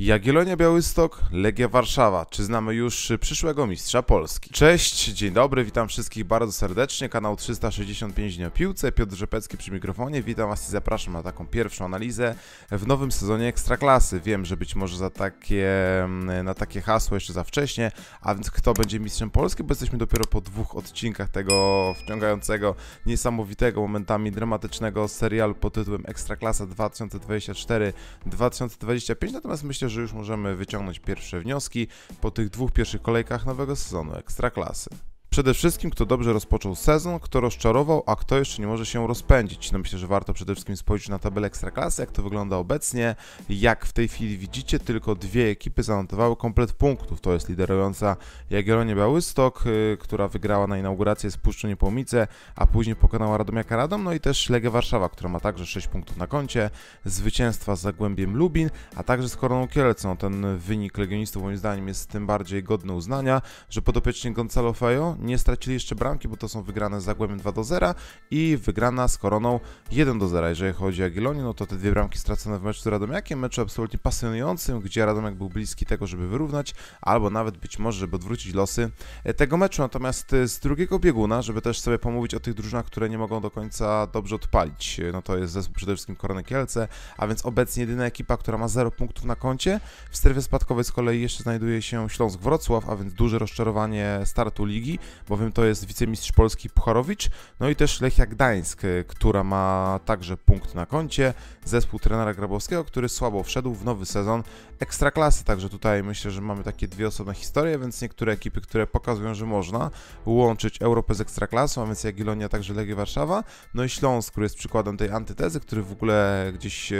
Jagiellonia Białystok, Legia Warszawa. Czy znamy już przyszłego mistrza Polski? Cześć, dzień dobry, witam wszystkich bardzo serdecznie. Kanał 365 dni o piłce, Piotr Rzepecki przy mikrofonie. Witam Was i zapraszam na taką pierwszą analizę w nowym sezonie Ekstraklasy. Wiem, że być może za takie, mm, na takie hasło jeszcze za wcześnie, a więc kto będzie mistrzem Polski, bo jesteśmy dopiero po dwóch odcinkach tego wciągającego, niesamowitego, momentami dramatycznego serialu pod tytułem Ekstraklasa 2024-2025. Natomiast myślę, że już możemy wyciągnąć pierwsze wnioski po tych dwóch pierwszych kolejkach nowego sezonu Ekstraklasy. Przede wszystkim, kto dobrze rozpoczął sezon, kto rozczarował, a kto jeszcze nie może się rozpędzić. No myślę, że warto przede wszystkim spojrzeć na tabelę Ekstraklasy, jak to wygląda obecnie. Jak w tej chwili widzicie, tylko dwie ekipy zanotowały komplet punktów. To jest liderująca Jagiellonia Białystok, y, która wygrała na inaugurację z Puszczą Niepomice, a później pokonała Radomiaka Radom, no i też Legia Warszawa, która ma także 6 punktów na koncie, zwycięstwa z Zagłębiem Lubin, a także z Koroną Kielecą. No, ten wynik Legionistów moim zdaniem jest tym bardziej godny uznania, że podopiecznie Gonzalo Fejo nie stracili jeszcze bramki, bo to są wygrane z Zagłębiem 2 do 0 i wygrana z Koroną 1 do 0. Jeżeli chodzi o Agilonię, no to te dwie bramki stracone w meczu z Radomiakiem, meczu absolutnie pasjonującym, gdzie Radomiak był bliski tego, żeby wyrównać, albo nawet być może, żeby odwrócić losy e, tego meczu. Natomiast e, z drugiego bieguna, żeby też sobie pomówić o tych drużynach, które nie mogą do końca dobrze odpalić, e, no to jest zespół przede wszystkim Korony Kielce, a więc obecnie jedyna ekipa, która ma 0 punktów na koncie. W strefie spadkowej z kolei jeszcze znajduje się Śląsk Wrocław, a więc duże rozczarowanie startu ligi bowiem to jest wicemistrz Polski Pucharowicz, no i też Lechia Gdańsk, e, która ma także punkt na koncie, zespół trenera Grabowskiego, który słabo wszedł w nowy sezon Ekstraklasy, także tutaj myślę, że mamy takie dwie osobne historie, więc niektóre ekipy, które pokazują, że można łączyć Europę z Ekstraklasą, a więc Jagiellonia, także Legia Warszawa, no i Śląsk, który jest przykładem tej antytezy, który w ogóle gdzieś e,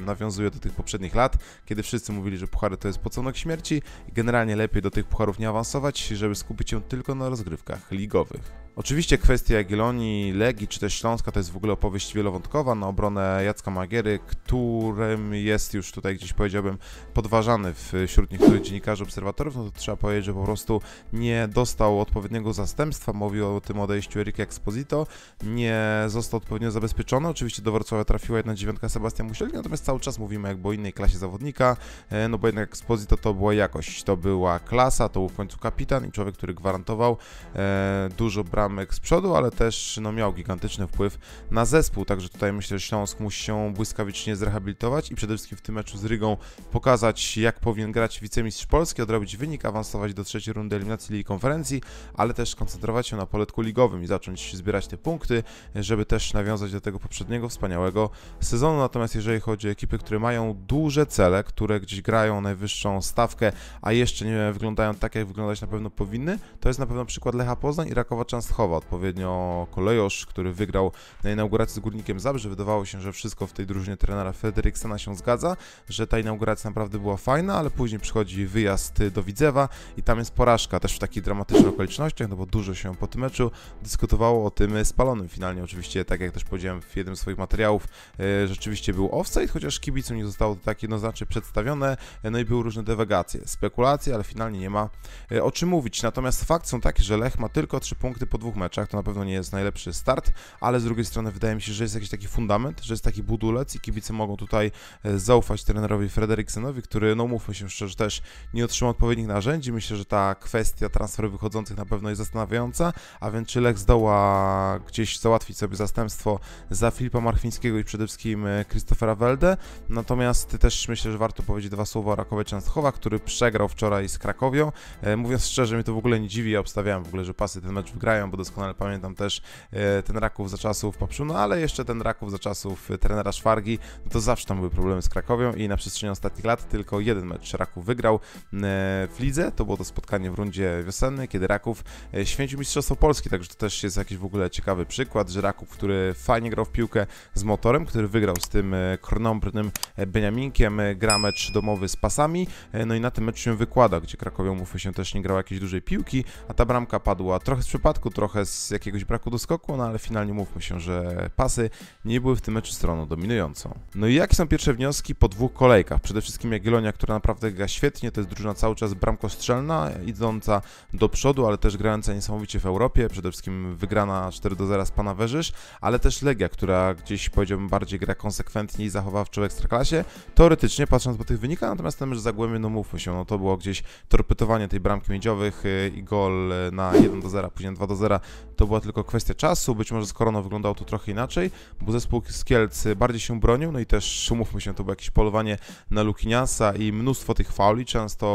nawiązuje do tych poprzednich lat, kiedy wszyscy mówili, że puchary to jest pocanek śmierci i generalnie lepiej do tych pucharów nie awansować, żeby skupić się tylko na rozgrywce rozgrywkach ligowych. Oczywiście kwestia Jagiellonii, Legii czy też Śląska to jest w ogóle opowieść wielowątkowa na obronę Jacka Magiery, którym jest już tutaj gdzieś powiedziałbym podważany wśród niektórych dziennikarzy, obserwatorów, no to trzeba powiedzieć, że po prostu nie dostał odpowiedniego zastępstwa, mówi o tym odejściu Erika Exposito, nie został odpowiednio zabezpieczony, oczywiście do Wrocławia trafiła jedna dziewiątka Sebastian Musieli, natomiast cały czas mówimy jakby o innej klasie zawodnika, e, no bo jednak Exposito to była jakość, to była klasa, to był w końcu kapitan i człowiek, który gwarantował e, dużo bram zamek z przodu, ale też no, miał gigantyczny wpływ na zespół, także tutaj myślę, że Śląsk musi się błyskawicznie zrehabilitować i przede wszystkim w tym meczu z Rygą pokazać, jak powinien grać wicemistrz Polski, odrobić wynik, awansować do trzeciej rundy eliminacji Ligi Konferencji, ale też koncentrować się na poletku ligowym i zacząć zbierać te punkty, żeby też nawiązać do tego poprzedniego wspaniałego sezonu. Natomiast jeżeli chodzi o ekipy, które mają duże cele, które gdzieś grają najwyższą stawkę, a jeszcze nie wyglądają tak, jak wyglądać na pewno powinny, to jest na pewno przykład Lecha Poznań i Rakowa Częstochowa Częstochowa. Odpowiednio kolejosz, który wygrał na inauguracji z Górnikiem Zabrze. Wydawało się, że wszystko w tej drużynie trenera Frederiksena się zgadza, że ta inauguracja naprawdę była fajna, ale później przychodzi wyjazd do Widzewa i tam jest porażka, też w takich dramatycznych okolicznościach, no bo dużo się po tym meczu dyskutowało o tym spalonym finalnie. Oczywiście, tak jak też powiedziałem w jednym z swoich materiałów, e, rzeczywiście był offside, chociaż kibicom nie zostało to tak jednoznacznie przedstawione, e, no i były różne dewagacje, spekulacje, ale finalnie nie ma e, o czym mówić. Natomiast fakt są takie, że Lech ma tylko 3 punkty po dwóch meczach, to na pewno nie jest najlepszy start, ale z drugiej strony wydaje mi się, że jest jakiś taki fundament, że jest taki budulec i kibice mogą tutaj e, zaufać trenerowi Frederiksenowi, który, no mówmy się szczerze, też nie otrzymał odpowiednich narzędzi. Myślę, że ta kwestia transferów wychodzących na pewno jest zastanawiająca, a więc czy Lech zdoła gdzieś załatwić sobie zastępstwo za Filipa Marchwińskiego i przede wszystkim e, Christophera Welde. Natomiast też myślę, że warto powiedzieć dwa słowa o Rakowie Częstochowa, który przegrał wczoraj z Krakowią. E, mówiąc szczerze, mnie to w ogóle nie dziwi, ja obstawiałem w ogóle, że pasy ten mecz wygrają, bo doskonale pamiętam też e, ten Raków za czasów Papszuna, no ale jeszcze ten Raków za czasów e, trenera Szwargi, no to zawsze tam były problemy z Krakowią i na przestrzeni ostatnich lat tylko jeden mecz Raków wygrał e, w lidze, to było to spotkanie w rundzie wiosennej, kiedy Raków święcił Mistrzostwo Polski, także to też jest jakiś w ogóle ciekawy przykład, że Raków, który fajnie grał w piłkę z motorem, który wygrał z tym krnąbrnym Beniaminkiem, gra mecz domowy z pasami, no i na tym meczu się wykłada, gdzie Krakowią mówię się też nie grał jakiejś dużej piłki, a ta bramka padła trochę z przypadku, trochę z jakiegoś braku doskoku, no ale finalnie mówmy się, że pasy nie były w tym meczu stroną dominującą. No i jakie są pierwsze wnioski po dwóch kolejkach? Przede wszystkim Jagiellonia, która naprawdę gra świetnie, to jest drużyna cały czas bramkostrzelna, idąca do przodu, ale też grająca niesamowicie w Europie, przede wszystkim wygrana 4 do 0 z Pana Werzysz, ale też Legia, która gdzieś powiedziałbym bardziej gra konsekwentnie i zachowawczo w Ekstraklasie. Teoretycznie, patrząc po tych wynikach, natomiast ten mecz Zagłębie, no mówmy się, no to było gdzieś torpetowanie tej bramki miedziowych y, i gol y, na 1 do 0, później 2 do 0, to była tylko kwestia czasu, być może z Koroną wyglądało to trochę inaczej, bo zespół z Kielc bardziej się bronił, no i też, umówmy się, to było jakieś polowanie na Lukiniasa i mnóstwo tych fauli, często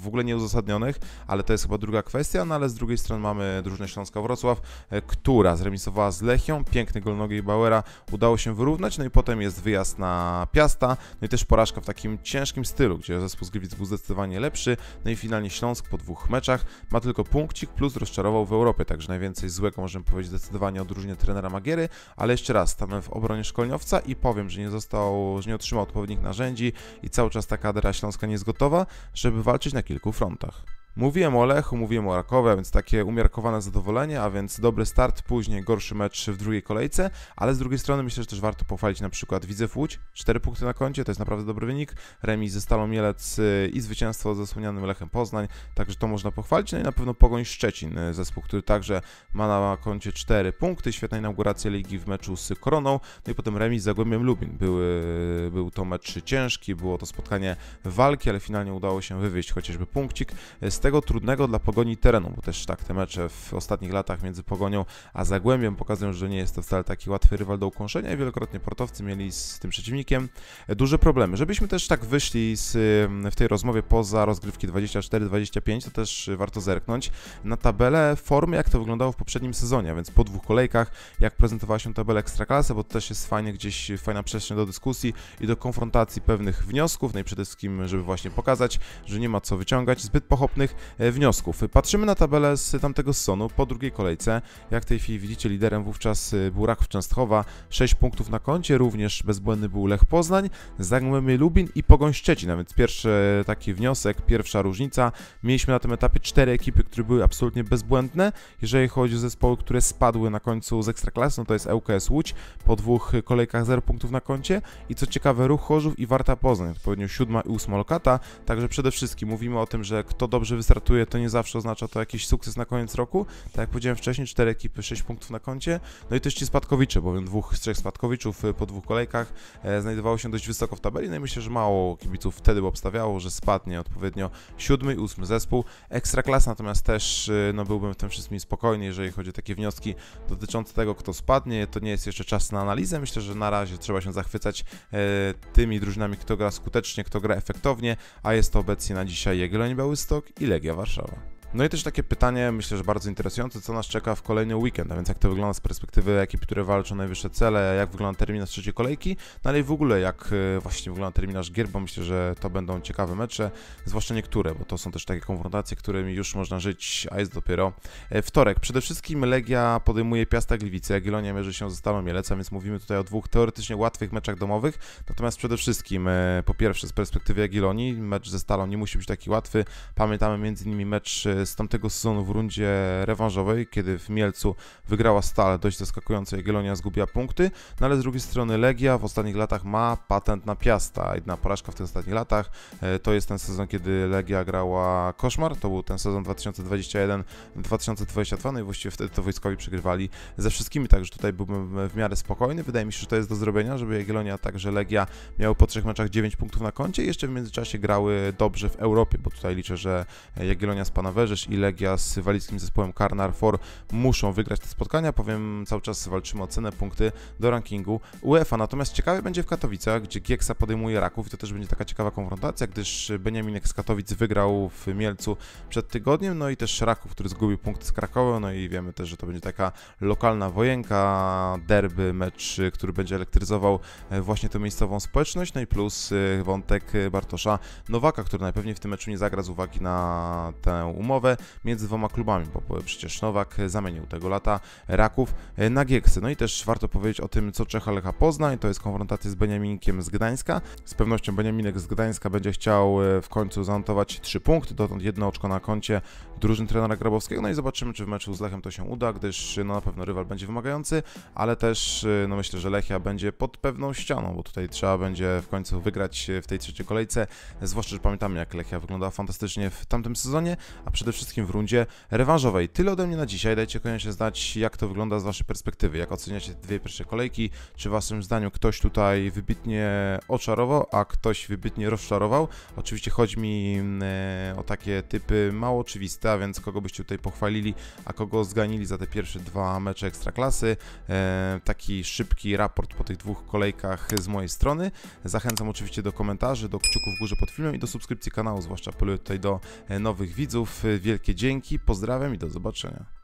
w ogóle nieuzasadnionych, ale to jest chyba druga kwestia, no ale z drugiej strony mamy drużynę Śląska-Wrocław, e, która zremisowała z Lechią, piękny gol nogi Bauera, udało się wyrównać, no i potem jest wyjazd na Piasta, no i też porażka w takim ciężkim stylu, gdzie zespół z Gliwic był zdecydowanie lepszy, no i finalnie Śląsk po dwóch meczach ma tylko punkcik plus rozczarował w Europie, także najwięcej złego możemy powiedzieć zdecydowanie o drużynie trenera Magiery, ale jeszcze raz, stanę w obronie szkolniowca i powiem, że nie został, że nie otrzymał odpowiednich narzędzi i cały czas ta kadra śląska nie jest gotowa, żeby walczyć na kilku frontach. Mówiłem o Lechu, mówiłem o Rakowie, więc takie umiarkowane zadowolenie, a więc dobry start, później gorszy mecz w drugiej kolejce, ale z drugiej strony myślę, że też warto pochwalić na przykład widzę Łódź, 4 punkty na koncie, to jest naprawdę dobry wynik, remis ze Stalą Mielec y, i zwycięstwo ze słonianym Lechem Poznań, także to można pochwalić, no i na pewno Pogoń Szczecin, y, zespół, który także ma na koncie 4 punkty, świetna inauguracja ligi w meczu z Koroną, no i potem remis z Zagłębiem Lubin, Były, był to mecz ciężki, było to spotkanie walki, ale finalnie udało się wywieźć chociażby punkcik, y, z tego tego trudnego dla Pogoni terenu, bo też tak te mecze w ostatnich latach między Pogonią a Zagłębiem pokazują, że nie jest to wcale taki łatwy rywal do ukąszenia i wielokrotnie portowcy mieli z tym przeciwnikiem e, duże problemy. Żebyśmy też tak wyszli z, w tej rozmowie poza rozgrywki 24-25, to też warto zerknąć na tabelę formy, jak to wyglądało w poprzednim sezonie, więc po dwóch kolejkach, jak prezentowała się tabela Ekstraklasy, bo to też jest fajne, gdzieś, fajna przestrzeń do dyskusji i do konfrontacji pewnych wniosków, no i przede wszystkim, żeby właśnie pokazać, że nie ma co wyciągać zbyt pochopnych E, wniosków. Patrzymy na tabelę z tamtego sezonu po drugiej kolejce. Jak w tej chwili widzicie, liderem wówczas e, był Raków Częstochowa, 6 punktów na koncie, również bezbłędny był Lech Poznań, Zagłębie Lubin i Pogoń Szczecin, a więc pierwszy e, taki wniosek, pierwsza różnica. Mieliśmy na tym etapie cztery ekipy, które były absolutnie bezbłędne. Jeżeli chodzi o zespoły, które spadły na końcu z Ekstraklasy, no to jest ŁKS Łódź, po dwóch kolejkach 0 punktów na koncie i co ciekawe Ruch Chorzów i Warta Poznań, odpowiednio siódma i ósma lokata, także przede wszystkim mówimy o tym, że kto dobrze wystartuje, to nie zawsze oznacza to jakiś sukces na koniec roku. Tak jak powiedziałem wcześniej, cztery ekipy, 6 punktów na koncie. No i też ci spadkowicze, bowiem dwóch z trzech spadkowiczów e, po dwóch kolejkach e, znajdowało się dość wysoko w tabeli. No i myślę, że mało kibiców wtedy obstawiało, że spadnie odpowiednio siódmy i ósmy zespół. ekstra Ekstraklasa natomiast też e, no, byłbym w tym wszystkim spokojny, jeżeli chodzi o takie wnioski dotyczące tego, kto spadnie. To nie jest jeszcze czas na analizę. Myślę, że na razie trzeba się zachwycać tymi drużynami, kto gra skutecznie, kto gra efektownie, a jest to obecnie na dzisiaj Jagielloń Białystok i i Legia Warszawa. No i też takie pytanie, myślę, że bardzo interesujące, co nas czeka w kolejny weekend, a więc jak to wygląda z perspektywy ekip, które walczą o najwyższe cele, jak wygląda terminarz trzeciej kolejki, no ale i w ogóle jak e, właśnie wygląda terminarz gier, bo myślę, że to będą ciekawe mecze, zwłaszcza niektóre, bo to są też takie konfrontacje, którymi już można żyć, a jest dopiero e, wtorek. Przede wszystkim Legia podejmuje Piasta Gliwice, gilonia mierzy się ze Stalą Mielec, więc mówimy tutaj o dwóch teoretycznie łatwych meczach domowych, natomiast przede wszystkim, e, po pierwsze z perspektywy gilonii mecz ze Stalą nie musi być taki łatwy, pamiętamy między innymi mecz z tamtego sezonu w rundzie rewanżowej, kiedy w Mielcu wygrała Stal, dość zaskakująco Jagiellonia zgubiła punkty, no ale z drugiej strony Legia w ostatnich latach ma patent na Piasta. Jedna porażka w tych ostatnich latach e, to jest ten sezon, kiedy Legia grała koszmar, to był ten sezon 2021-2022, no i właściwie wtedy to wojskowi przegrywali ze wszystkimi, także tutaj byłbym e, w miarę spokojny. Wydaje mi się, że to jest do zrobienia, żeby Jagiellonia, także Legia miały po trzech meczach 9 punktów na koncie i jeszcze w międzyczasie grały dobrze w Europie, bo tutaj liczę, że Jagiellonia e, z Panawerze Oberżesz i Legia z walickim zespołem Karnar muszą wygrać te spotkania, powiem cały czas walczymy o cenę punkty do rankingu UEFA. Natomiast ciekawe będzie w Katowicach, gdzie Gieksa podejmuje Raków i to też będzie taka ciekawa konfrontacja, gdyż Beniaminek z Katowic wygrał w Mielcu przed tygodniem, no i też Raków, który zgubił punkty z Krakowem, no i wiemy też, że to będzie taka lokalna wojenka, derby, mecz, który będzie elektryzował e, właśnie tę miejscową społeczność, no i plus e, wątek Bartosza Nowaka, który najpewniej w tym meczu nie zagra z uwagi na tę umowę umowę między dwoma klubami, bo przecież Nowak zamienił tego lata Raków na Gieksy. No i też warto powiedzieć o tym, co Czecha Lecha Poznań, to jest konfrontacja z Beniaminkiem z Gdańska. Z pewnością Beniaminek z Gdańska będzie chciał e, w końcu zanotować 3 punkty, dotąd jedno oczko na koncie drużyn trenera Grabowskiego, no i zobaczymy, czy w meczu z Lechem to się uda, gdyż no, na pewno rywal będzie wymagający, ale też e, no, myślę, że Lechia będzie pod pewną ścianą, bo tutaj trzeba będzie w końcu wygrać w tej trzeciej kolejce, zwłaszcza, że pamiętamy, jak Lechia wyglądała fantastycznie w tamtym sezonie, a przede przede wszystkim w rundzie rewanżowej. Tyle ode mnie na dzisiaj. Dajcie koniecznie znać, jak to wygląda z Waszej perspektywy. Jak oceniacie te dwie pierwsze kolejki? Czy Waszym zdaniem ktoś tutaj wybitnie oczarował, a ktoś wybitnie rozczarował? Oczywiście chodzi mi mm, e, o takie typy mało oczywiste, a więc kogo byście tutaj pochwalili, a kogo zganili za te pierwsze dwa mecze Ekstraklasy. E, taki szybki raport po tych dwóch kolejkach z mojej strony. Zachęcam oczywiście do komentarzy, do kciuków w górze pod filmem i do subskrypcji kanału, zwłaszcza apeluję tutaj do e, nowych widzów wielkie dzięki, pozdrawiam i do zobaczenia.